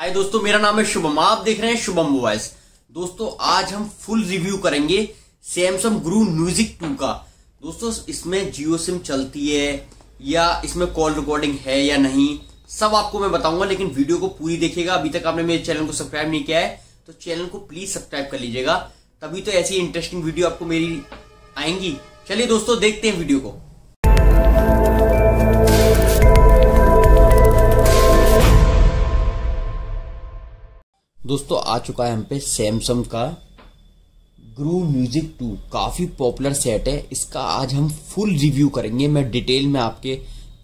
हाय दोस्तों मेरा नाम है शुभम आप देख रहे हैं शुभम मोबाइल दोस्तों आज हम फुल रिव्यू करेंगे सैमसंग ग्रू म्यूजिक टू का दोस्तों इसमें जियो सिम चलती है या इसमें कॉल रिकॉर्डिंग है या नहीं सब आपको मैं बताऊंगा लेकिन वीडियो को पूरी देखिएगा अभी तक आपने मेरे चैनल को सब्सक्राइब नहीं किया है तो चैनल को प्लीज सब्सक्राइब कर लीजिएगा तभी तो ऐसी इंटरेस्टिंग वीडियो आपको मेरी आएंगी चलिए दोस्तों देखते हैं वीडियो को दोस्तों आ चुका है हम पे सैमसंग का ग्रू म्यूजिक टू काफ़ी पॉपुलर सेट है इसका आज हम फुल रिव्यू करेंगे मैं डिटेल में आपके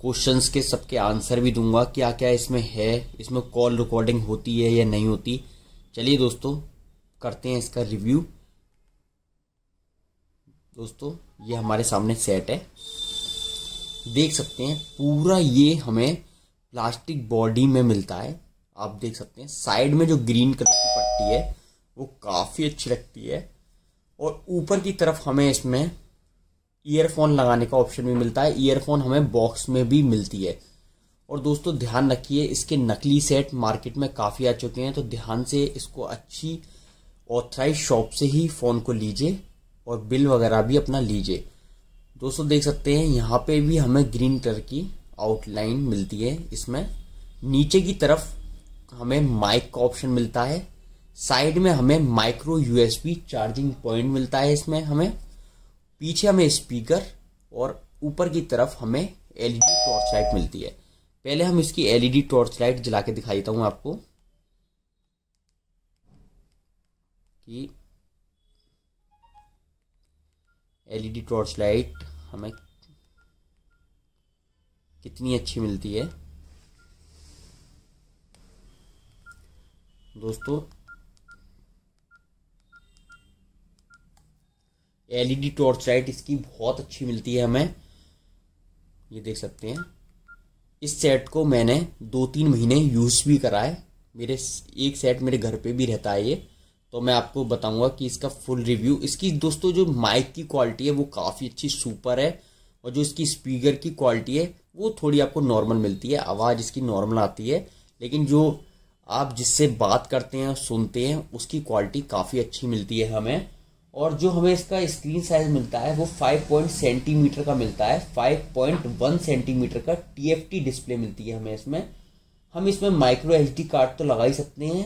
क्वेश्चंस के सबके आंसर भी दूंगा क्या क्या इसमें है इसमें कॉल रिकॉर्डिंग होती है या नहीं होती चलिए दोस्तों करते हैं इसका रिव्यू दोस्तों ये हमारे सामने सेट है देख सकते हैं पूरा ये हमें प्लास्टिक बॉडी में मिलता है आप देख सकते हैं साइड में जो ग्रीन कलर की पट्टी है वो काफ़ी अच्छी लगती है और ऊपर की तरफ हमें इसमें ईयरफोन लगाने का ऑप्शन भी मिलता है ईयरफोन हमें बॉक्स में भी मिलती है और दोस्तों ध्यान रखिए इसके नकली सेट मार्केट में काफ़ी आ चुके हैं तो ध्यान से इसको अच्छी ऑथराइज शॉप से ही फ़ोन को लीजिए और बिल वगैरह भी अपना लीजिए दोस्तों देख सकते हैं यहाँ पे भी हमें ग्रीन कलर की आउटलाइन मिलती है इसमें नीचे की तरफ हमें माइक का ऑप्शन मिलता है साइड में हमें माइक्रो यूएसबी चार्जिंग पॉइंट मिलता है इसमें हमें पीछे हमें स्पीकर और ऊपर की तरफ हमें एलईडी टॉर्च लाइट मिलती है पहले हम इसकी एलईडी टॉर्च लाइट जला के दिखा देता हूँ आपको कि एलईडी टॉर्च लाइट हमें कितनी अच्छी मिलती है दोस्तों एलईडी टॉर्च लाइट इसकी बहुत अच्छी मिलती है हमें ये देख सकते हैं इस सेट को मैंने दो तीन महीने यूज़ भी करा है मेरे एक सेट मेरे घर पे भी रहता है ये तो मैं आपको बताऊंगा कि इसका फुल रिव्यू इसकी दोस्तों जो माइक की क्वालिटी है वो काफ़ी अच्छी सुपर है और जो इसकी स्पीकर की क्वालिटी है वो थोड़ी आपको नॉर्मल मिलती है आवाज़ इसकी नॉर्मल आती है लेकिन जो आप जिससे बात करते हैं सुनते हैं उसकी क्वालिटी काफ़ी अच्छी मिलती है हमें और जो हमें इसका स्क्रीन साइज मिलता है वो 5. सेंटीमीटर का मिलता है 5.1 सेंटीमीटर का टी डिस्प्ले मिलती है हमें इसमें हम इसमें माइक्रो एच कार्ड तो लगा ही सकते हैं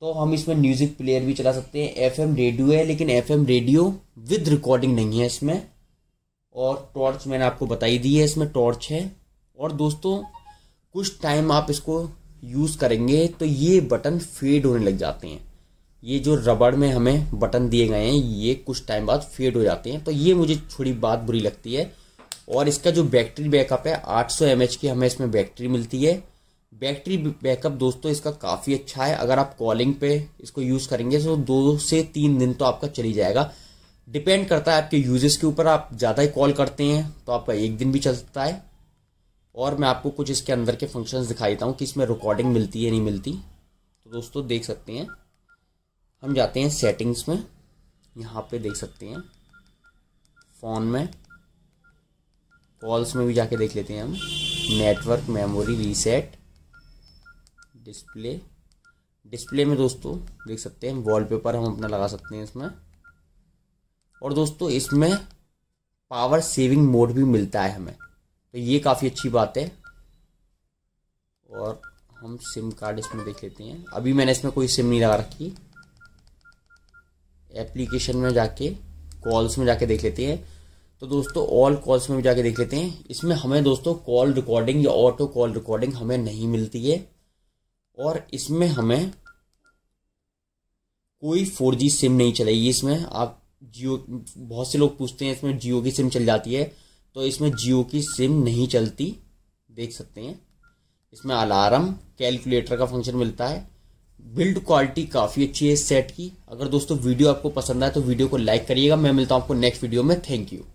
तो हम इसमें म्यूज़िक प्लेयर भी चला सकते हैं एफ रेडियो है लेकिन एफ रेडियो विद रिकॉर्डिंग नहीं है इसमें और टॉर्च मैंने आपको बताई दी है इसमें टॉर्च है और दोस्तों कुछ टाइम आप इसको यूज़ करेंगे तो ये बटन फेड होने लग जाते हैं ये जो रबड़ में हमें बटन दिए गए हैं ये कुछ टाइम बाद फेड हो जाते हैं तो ये मुझे थोड़ी बात बुरी लगती है और इसका जो बैटरी बैकअप है 800 सौ की हमें इसमें बैटरी मिलती है बैटरी बैकअप दोस्तों इसका काफ़ी अच्छा है अगर आप कॉलिंग पे इसको यूज़ करेंगे तो दो से तीन दिन तो आपका चली जाएगा डिपेंड करता है आपके यूजेस के ऊपर आप ज़्यादा ही कॉल करते हैं तो आपका एक दिन भी चलता है और मैं आपको कुछ इसके अंदर के फंक्शंस दिखा देता हूँ कि इसमें रिकॉर्डिंग मिलती है नहीं मिलती तो दोस्तों देख सकते हैं हम जाते हैं सेटिंग्स में यहाँ पे देख सकते हैं फ़ोन में कॉल्स में भी जाके देख लेते हैं हम network memory reset display display में दोस्तों देख सकते हैं वॉलपेपर हम अपना लगा सकते हैं इसमें और दोस्तों इसमें पावर सेविंग मोड भी मिलता है हमें तो ये काफ़ी अच्छी बात है और हम सिम कार्ड इसमें देख लेते हैं अभी मैंने इसमें कोई सिम नहीं लगा रखी एप्लीकेशन में जाके कॉल्स में जाके देख लेते हैं तो दोस्तों ऑल कॉल्स में भी जाके देख लेते हैं इसमें हमें दोस्तों कॉल रिकॉर्डिंग या ऑटो कॉल रिकॉर्डिंग हमें नहीं मिलती है और इसमें हमें कोई फोर सिम नहीं चलेगी इसमें आप जियो बहुत से लोग पूछते हैं इसमें जियो की सिम चल जाती है तो इसमें जियो की सिम नहीं चलती देख सकते हैं इसमें अलार्म कैलकुलेटर का फंक्शन मिलता है बिल्ड क्वालिटी काफ़ी अच्छी है इस सेट की अगर दोस्तों वीडियो आपको पसंद आए तो वीडियो को लाइक करिएगा मैं मिलता हूँ आपको नेक्स्ट वीडियो में थैंक यू